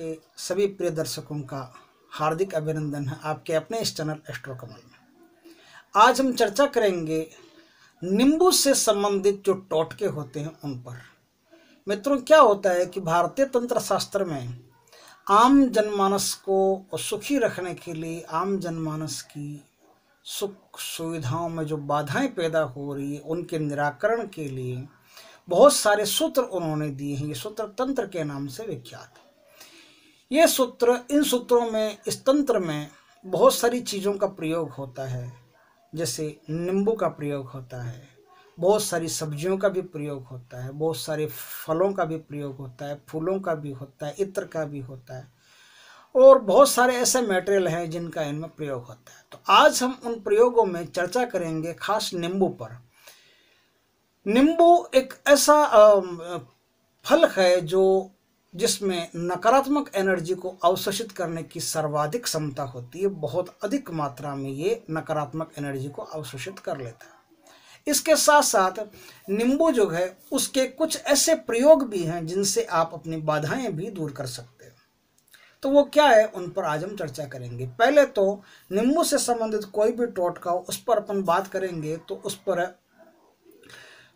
के सभी प्रिय दर्शकों का हार्दिक अभिनंदन है आपके अपने इस चैनल एस्ट्रो कमल में आज हम चर्चा करेंगे नींबू से संबंधित जो टोटके होते हैं उन पर मित्रों क्या होता है कि भारतीय तंत्र शास्त्र में आम जनमानस को सुखी रखने के लिए आम जनमानस की सुख सुविधाओं में जो बाधाएं पैदा हो रही है उनके निराकरण के लिए बहुत सारे सूत्र उन्होंने दिए हैं ये सूत्र तंत्र के नाम से विख्यात है ये सूत्र इन सूत्रों में इस तंत्र में बहुत सारी चीज़ों का प्रयोग होता है जैसे नींबू का प्रयोग होता है बहुत सारी सब्जियों का भी प्रयोग होता है बहुत सारे फलों का भी प्रयोग होता है फूलों का भी होता है इत्र का भी होता है और बहुत सारे ऐसे मटेरियल हैं जिनका इनमें प्रयोग होता है तो आज हम उन प्रयोगों में चर्चा करेंगे खास नींबू पर नींबू एक ऐसा फल है जो जिसमें नकारात्मक एनर्जी को अवशोषित करने की सर्वाधिक क्षमता होती है बहुत अधिक मात्रा में ये नकारात्मक एनर्जी को अवशोषित कर लेता है इसके साथ साथ नींबू जो है उसके कुछ ऐसे प्रयोग भी हैं जिनसे आप अपनी बाधाएं भी दूर कर सकते हैं तो वो क्या है उन पर आज हम चर्चा करेंगे पहले तो नींबू से संबंधित कोई भी टोटका हो उस पर अपन बात करेंगे तो उस पर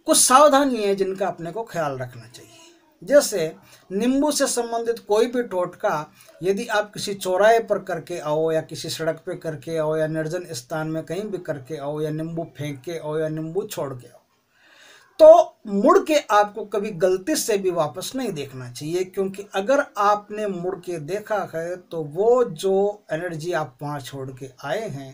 कुछ सावधानी है जिनका अपने को ख्याल रखना चाहिए जैसे नींबू से संबंधित कोई भी टोटका यदि आप किसी चौराहे पर करके आओ या किसी सड़क पर करके आओ या निर्जन स्थान में कहीं भी करके आओ या नींबू फेंक के आओ या नींबू छोड़ के आओ तो मुड़ के आपको कभी गलती से भी वापस नहीं देखना चाहिए क्योंकि अगर आपने मुड़ के देखा है तो वो जो एनर्जी आप वहाँ छोड़ के आए हैं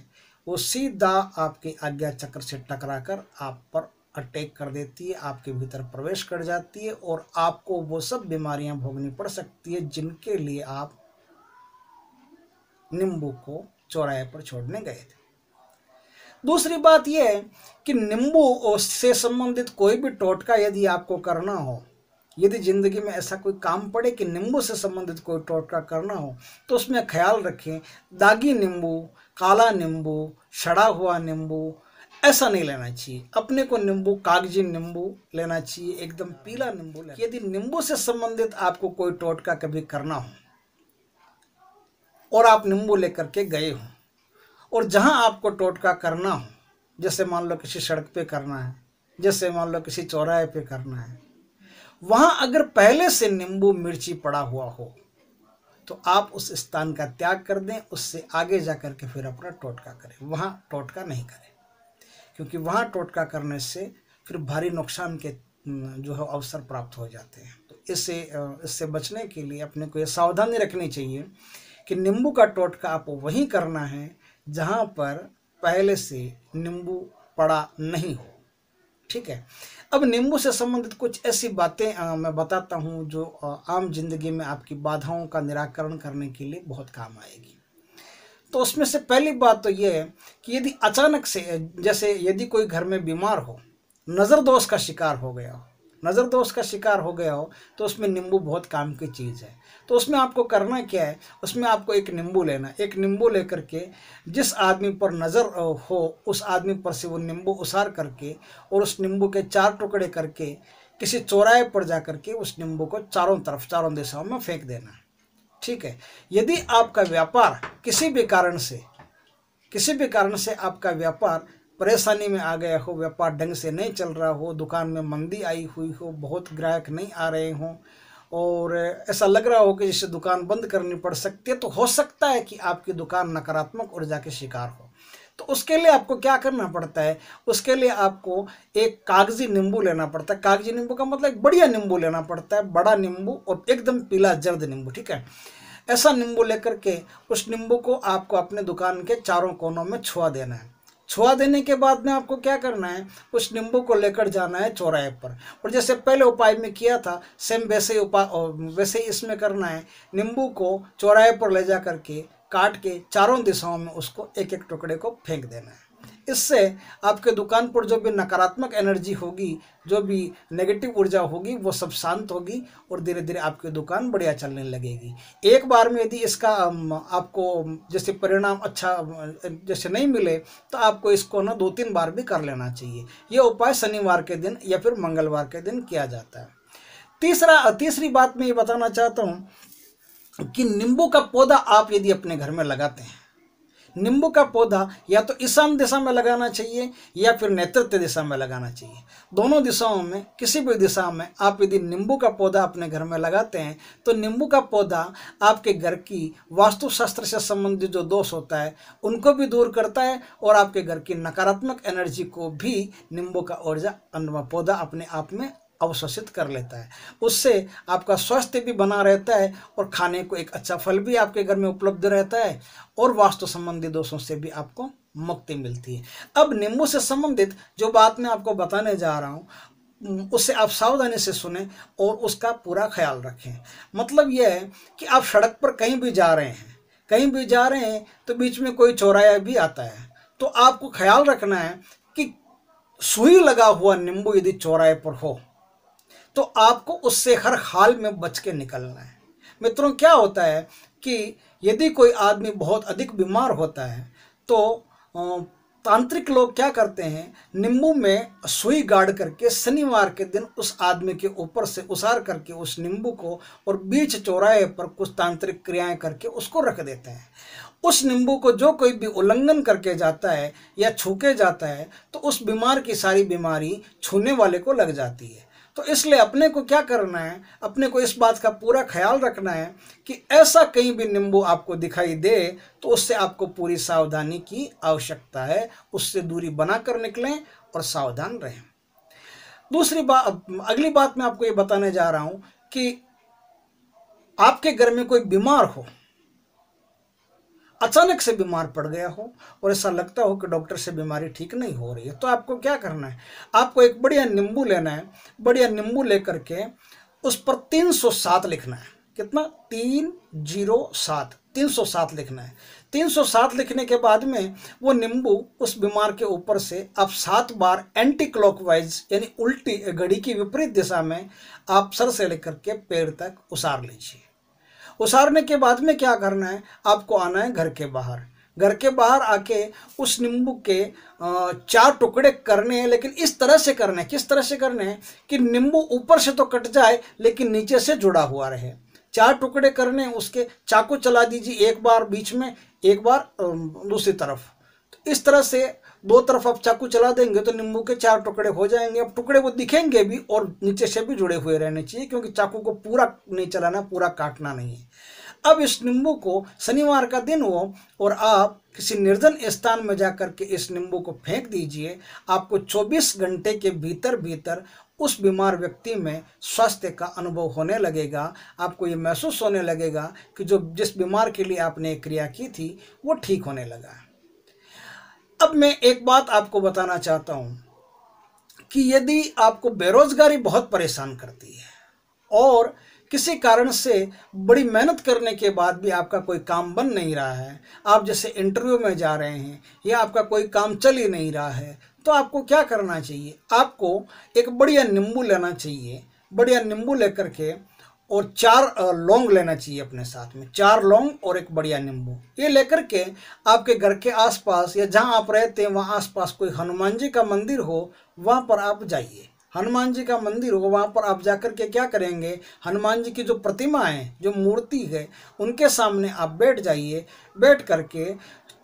वो सीधा आपके आज्ञा चक्र से टकरा कर आप पर अटैक कर देती है आपके भीतर प्रवेश कर जाती है और आपको वो सब बीमारियां भोगनी पड़ सकती है जिनके लिए आप नींबू को चौराहे पर छोड़ने गए थे दूसरी बात यह है कि नींबू से संबंधित कोई भी टोटका यदि आपको करना हो यदि ज़िंदगी में ऐसा कोई काम पड़े कि नींबू से संबंधित कोई टोटका करना हो तो उसमें ख्याल रखें दागी नींबू काला नींबू सड़ा हुआ नींबू ऐसा नहीं लेना चाहिए अपने को नींबू कागजी नींबू लेना चाहिए एकदम पीला नींबू लेना यदि नींबू से संबंधित आपको कोई टोटका कभी करना हो और आप नींबू लेकर के गए हो और जहां आपको टोटका करना हो जैसे मान लो किसी सड़क पे करना है जैसे मान लो किसी चौराहे पे करना है वहां अगर पहले से नींबू मिर्ची पड़ा हुआ हो तो आप उस स्थान का त्याग कर दें उससे आगे जा करके फिर अपना टोटका करें वहाँ टोटका नहीं करें क्योंकि वहाँ टोटका करने से फिर भारी नुकसान के जो है अवसर प्राप्त हो जाते हैं तो इससे इससे बचने के लिए अपने को ये सावधानी रखनी चाहिए कि नींबू का टोटका आपको वहीं करना है जहाँ पर पहले से नींबू पड़ा नहीं हो ठीक है अब नींबू से संबंधित कुछ ऐसी बातें मैं बताता हूँ जो आम जिंदगी में आपकी बाधाओं का निराकरण करने के लिए बहुत काम आएगी तो उसमें से पहली बात तो ये है कि यदि अचानक से जैसे यदि कोई घर में बीमार हो नज़र दोष का शिकार हो गया हो नज़र दोष का शिकार हो गया हो तो उसमें नींबू बहुत काम की चीज़ है तो उसमें आपको करना क्या है उसमें आपको एक नींबू लेना एक नींबू लेकर के जिस आदमी पर नज़र हो उस आदमी पर से वो नींबू उसार करके और उस नींबू के चार टुकड़े करके किसी चौराहे पर जा करके उस नींबू को चारों तरफ चारों दिशाओं में फेंक देना ठीक है यदि आपका व्यापार किसी भी कारण से किसी भी कारण से आपका व्यापार परेशानी में आ गया हो व्यापार ढंग से नहीं चल रहा हो दुकान में मंदी आई हुई हो बहुत ग्राहक नहीं आ रहे हों और ऐसा लग रहा हो कि जिससे दुकान बंद करनी पड़ सकती है तो हो सकता है कि आपकी दुकान नकारात्मक ऊर्जा के शिकार हो तो उसके लिए आपको क्या करना पड़ता है उसके लिए आपको एक कागजी नींबू लेना पड़ता है कागजी नींबू का मतलब एक बढ़िया नींबू लेना पड़ता है बड़ा नींबू और एकदम पीला जर्द नींबू ठीक है ऐसा नींबू लेकर के उस नींबू को आपको अपने दुकान के चारों कोनों में छुआ देना है छुआ देने के बाद में आपको क्या करना है उस नींबू को लेकर जाना है चौराहे पर और जैसे पहले उपाय में किया था सेम वैसे ही उपाय वैसे ही इसमें करना है नींबू को चौराहे पर ले जा करके काट के चारों दिशाओं में उसको एक एक टुकड़े को फेंक देना है इससे आपके दुकान पर जो भी नकारात्मक एनर्जी होगी जो भी नेगेटिव ऊर्जा होगी वो सब शांत होगी और धीरे धीरे आपकी दुकान बढ़िया चलने लगेगी एक बार में यदि इसका आपको जैसे परिणाम अच्छा जैसे नहीं मिले तो आपको इसको ना दो तीन बार भी कर लेना चाहिए यह उपाय शनिवार के दिन या फिर मंगलवार के दिन किया जाता है तीसरा तीसरी बात मैं ये बताना चाहता हूँ कि नींबू का पौधा आप यदि अपने घर में लगाते हैं नींबू का पौधा या तो ईशान दिशा में लगाना चाहिए या फिर नेतृत्व दिशा में लगाना चाहिए दोनों दिशाओं में किसी भी दिशा में आप यदि नींबू का पौधा अपने घर में लगाते हैं तो नींबू का पौधा आपके घर की वास्तुशास्त्र से संबंधित जो दोष होता है उनको भी दूर करता है और आपके घर की नकारात्मक एनर्जी को भी नींबू का ऊर्जा पौधा अपने आप में अवशोषित कर लेता है उससे आपका स्वास्थ्य भी बना रहता है और खाने को एक अच्छा फल भी आपके घर में उपलब्ध रहता है और वास्तु संबंधी दोषों से भी आपको मुक्ति मिलती है अब नींबू से संबंधित जो बात मैं आपको बताने जा रहा हूँ उससे आप सावधानी से सुने और उसका पूरा ख्याल रखें मतलब यह है कि आप सड़क पर कहीं भी जा रहे हैं कहीं भी जा रहे हैं तो बीच में कोई चौराया भी आता है तो आपको ख्याल रखना है कि सुई लगा हुआ नींबू यदि चौराहे पर हो तो आपको उससे हर हाल में बच के निकलना है मित्रों क्या होता है कि यदि कोई आदमी बहुत अधिक बीमार होता है तो तांत्रिक लोग क्या करते हैं नींबू में सुई गाड़ करके शनिवार के दिन उस आदमी के ऊपर से उसार करके उस नींबू को और बीच चौराहे पर कुछ तांत्रिक क्रियाएं करके उसको रख देते हैं उस नींबू को जो कोई भी उल्लंघन करके जाता है या छूके जाता है तो उस बीमार की सारी बीमारी छूने वाले को लग जाती है तो इसलिए अपने को क्या करना है अपने को इस बात का पूरा ख्याल रखना है कि ऐसा कहीं भी नींबू आपको दिखाई दे तो उससे आपको पूरी सावधानी की आवश्यकता है उससे दूरी बनाकर निकलें और सावधान रहें दूसरी बात अगली बात मैं आपको ये बताने जा रहा हूँ कि आपके घर में कोई बीमार हो अचानक से बीमार पड़ गया हो और ऐसा लगता हो कि डॉक्टर से बीमारी ठीक नहीं हो रही है तो आपको क्या करना है आपको एक बढ़िया नींबू लेना है बढ़िया नींबू लेकर के उस पर तीन सौ सात लिखना है कितना तीन जीरो सात तीन सौ सात लिखना है तीन सौ सात लिखने के बाद में वो नींबू उस बीमार के ऊपर से आप सात बार एंटी क्लॉकवाइज यानी उल्टी घड़ी की विपरीत दिशा में आप सर से लेकर के पेड़ तक उसार लीजिए उसारने के बाद में क्या करना है आपको आना है घर के बाहर घर के बाहर आके उस नींबू के चार टुकड़े करने हैं लेकिन इस तरह से करने हैं किस तरह से करने हैं कि नींबू ऊपर से तो कट जाए लेकिन नीचे से जुड़ा हुआ रहे चार टुकड़े करने उसके चाकू चला दीजिए एक बार बीच में एक बार दूसरी तरफ तो इस तरह से दो तरफ आप चाकू चला देंगे तो नींबू के चार टुकड़े हो जाएंगे अब टुकड़े वो दिखेंगे भी और नीचे से भी जुड़े हुए रहने चाहिए क्योंकि चाकू को पूरा नहीं चलाना पूरा काटना नहीं है अब इस नींबू को शनिवार का दिन हो और आप किसी निर्जन स्थान में जा करके के इस नींबू को फेंक दीजिए आपको 24 घंटे के भीतर भीतर उस बीमार व्यक्ति में स्वास्थ्य का अनुभव होने लगेगा आपको ये महसूस होने लगेगा कि जो जिस बीमार के लिए आपने क्रिया की थी वो ठीक होने लगा अब मैं एक बात आपको बताना चाहता हूं कि यदि आपको बेरोजगारी बहुत परेशान करती है और किसी कारण से बड़ी मेहनत करने के बाद भी आपका कोई काम बन नहीं रहा है आप जैसे इंटरव्यू में जा रहे हैं या आपका कोई काम चल ही नहीं रहा है तो आपको क्या करना चाहिए आपको एक बढ़िया नींबू लेना चाहिए बढ़िया नींबू लेकर के और चार लौंग लेना चाहिए अपने साथ में चार लौंग और एक बढ़िया नींबू ये लेकर के आपके घर के आसपास या जहाँ आप रहते हैं वहाँ आसपास कोई हनुमान जी का मंदिर हो वहाँ पर आप जाइए हनुमान जी का मंदिर हो वहाँ पर आप जाकर के क्या करेंगे हनुमान जी की जो प्रतिमा है जो मूर्ति है उनके सामने आप बैठ जाइए बैठ करके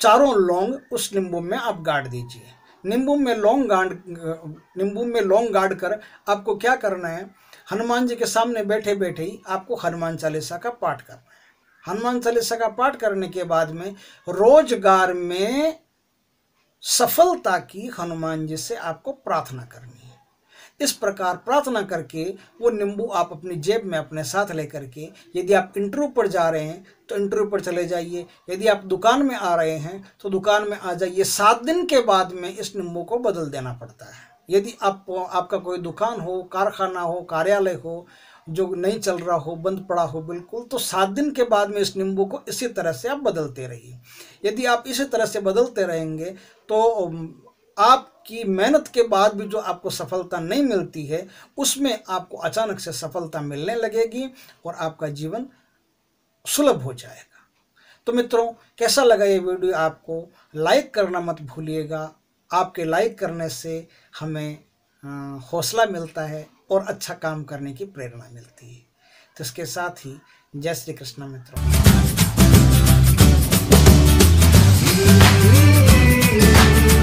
चारों लौंग उस नींबू में आप गाड़ दीजिए नींबू में लौंग गाड़ नींबू में लौंग गाड़ कर आपको क्या करना है हनुमान जी के सामने बैठे बैठे ही आपको हनुमान चालीसा का पाठ करना है हनुमान चालीसा का पाठ करने के बाद में रोजगार में सफलता की हनुमान जी से आपको प्रार्थना करनी है इस प्रकार प्रार्थना करके वो नींबू आप अपनी जेब में अपने साथ लेकर के यदि आप इंटरव्यू पर जा रहे हैं तो इंटरव्यू पर चले जाइए यदि आप दुकान में आ रहे हैं तो दुकान में आ जाइए सात दिन के बाद में इस नींबू को बदल देना पड़ता है यदि आप आपका कोई दुकान हो कारखाना हो कार्यालय हो जो नहीं चल रहा हो बंद पड़ा हो बिल्कुल तो सात दिन के बाद में इस नींबू को इसी तरह से आप बदलते रहिए यदि आप इसी तरह से बदलते रहेंगे तो आपकी मेहनत के बाद भी जो आपको सफलता नहीं मिलती है उसमें आपको अचानक से सफलता मिलने लगेगी और आपका जीवन सुलभ हो जाएगा तो मित्रों कैसा लगा ये वीडियो आपको लाइक करना मत भूलिएगा आपके लाइक करने से हमें हौसला मिलता है और अच्छा काम करने की प्रेरणा मिलती है तो इसके साथ ही जय श्री कृष्णा मित्रों